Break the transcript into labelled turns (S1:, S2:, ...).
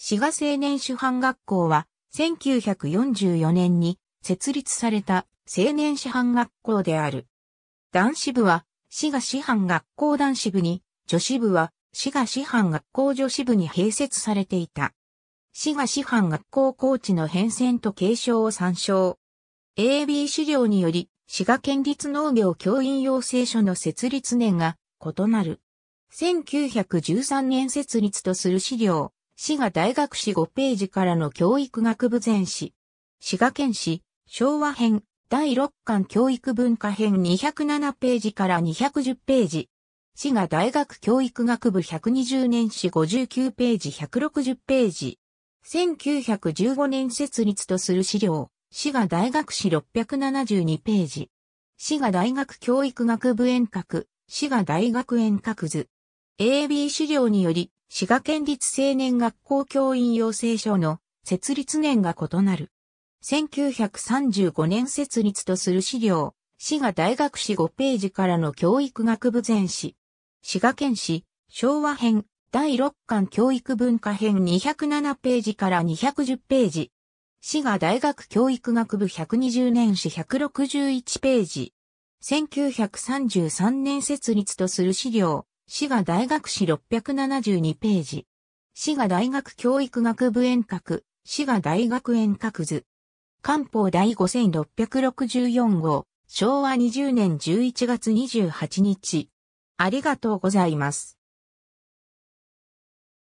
S1: 滋
S2: 賀青年主犯学校は、1944年に設立された青年師範学校である。男子部は、滋賀師範学校男子部に、女子部は、滋賀師範学校女子部に併設されていた。滋賀師範学校高知の変遷と継承を参照。AB 資料により、滋賀県立農業教員養成所の設立年が異なる。1913年設立とする資料。滋賀大学史5ページからの教育学部全史。滋賀県史、昭和編、第6巻教育文化編207ページから210ページ。滋賀大学教育学部120年史59ページ160ページ。1915年設立とする資料、滋賀大学史672ページ。滋賀大学教育学部遠隔、滋賀大学遠隔図。AB 資料により、滋賀県立青年学校教員養成所の設立年が異なる。1935年設立とする資料、滋賀大学史5ページからの教育学部全史。滋賀県史、昭和編、第6巻教育文化編207ページから210ページ。滋賀大学教育学部120年史161ページ。1933年設立とする資料、滋賀大学史672ページ。滋賀大学教育学部遠隔、滋賀大学遠隔図。官報第5664号、昭和20年11月28日。ありが
S1: とうございます。